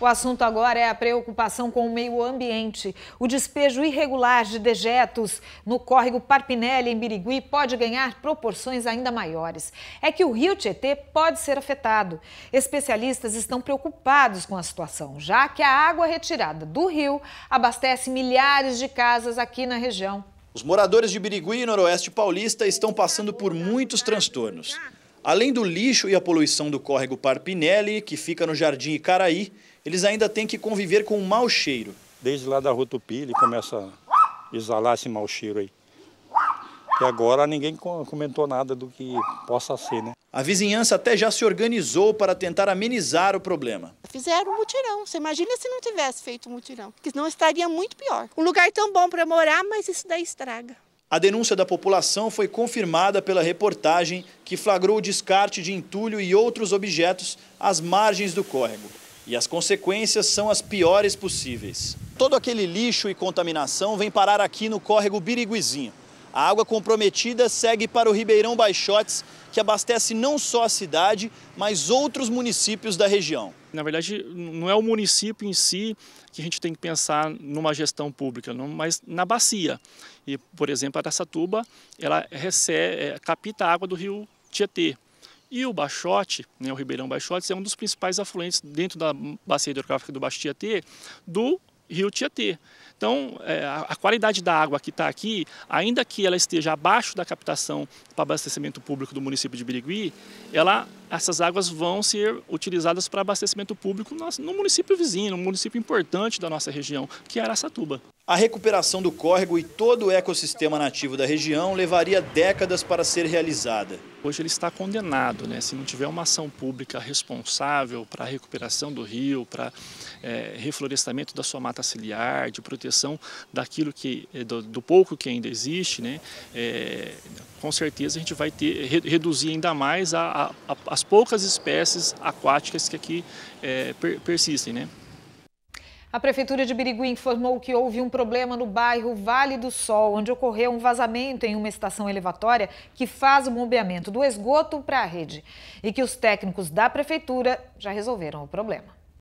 O assunto agora é a preocupação com o meio ambiente. O despejo irregular de dejetos no córrego Parpinelli, em Birigui, pode ganhar proporções ainda maiores. É que o rio Tietê pode ser afetado. Especialistas estão preocupados com a situação, já que a água retirada do rio abastece milhares de casas aqui na região. Os moradores de Birigui, noroeste paulista, estão passando por muitos transtornos. Além do lixo e a poluição do córrego Parpinelli, que fica no Jardim Icaraí, eles ainda têm que conviver com um mau cheiro. Desde lá da Tupi, ele começa a exalar esse mau cheiro aí. E agora ninguém comentou nada do que possa ser, né? A vizinhança até já se organizou para tentar amenizar o problema. Fizeram um mutirão. Você imagina se não tivesse feito um mutirão, porque senão estaria muito pior. Um lugar tão bom para morar, mas isso daí estraga. A denúncia da população foi confirmada pela reportagem que flagrou o descarte de entulho e outros objetos às margens do córrego. E as consequências são as piores possíveis. Todo aquele lixo e contaminação vem parar aqui no córrego Biriguizinho. A água comprometida segue para o Ribeirão Baixotes, que abastece não só a cidade, mas outros municípios da região. Na verdade, não é o município em si que a gente tem que pensar numa gestão pública, mas na bacia. E, por exemplo, Araçatuba, ela recebe, é, capta a água do rio Tietê. E o Baixote, né, o Ribeirão Baixotes, é um dos principais afluentes dentro da bacia hidrográfica do Baixo Tietê do rio Tietê. Então, é, a, a qualidade da água que está aqui, ainda que ela esteja abaixo da captação para abastecimento público do município de Birigui, ela, essas águas vão ser utilizadas para abastecimento público no, no município vizinho, no município importante da nossa região, que é Araçatuba. A recuperação do córrego e todo o ecossistema nativo da região levaria décadas para ser realizada. Hoje ele está condenado, né? se não tiver uma ação pública responsável para a recuperação do rio, para é, reflorestamento da sua mata ciliar, de proteção proteção daquilo que eh, do, do pouco que ainda existe, né, é, com certeza a gente vai ter, eh, reduzir ainda mais a, a, a, as poucas espécies aquáticas que aqui é, per, persistem. Né. A Prefeitura de Birigui informou que houve um problema no bairro Vale do Sol, onde ocorreu um vazamento em uma estação elevatória que faz o bombeamento do esgoto para a rede. E que os técnicos da Prefeitura já resolveram o problema.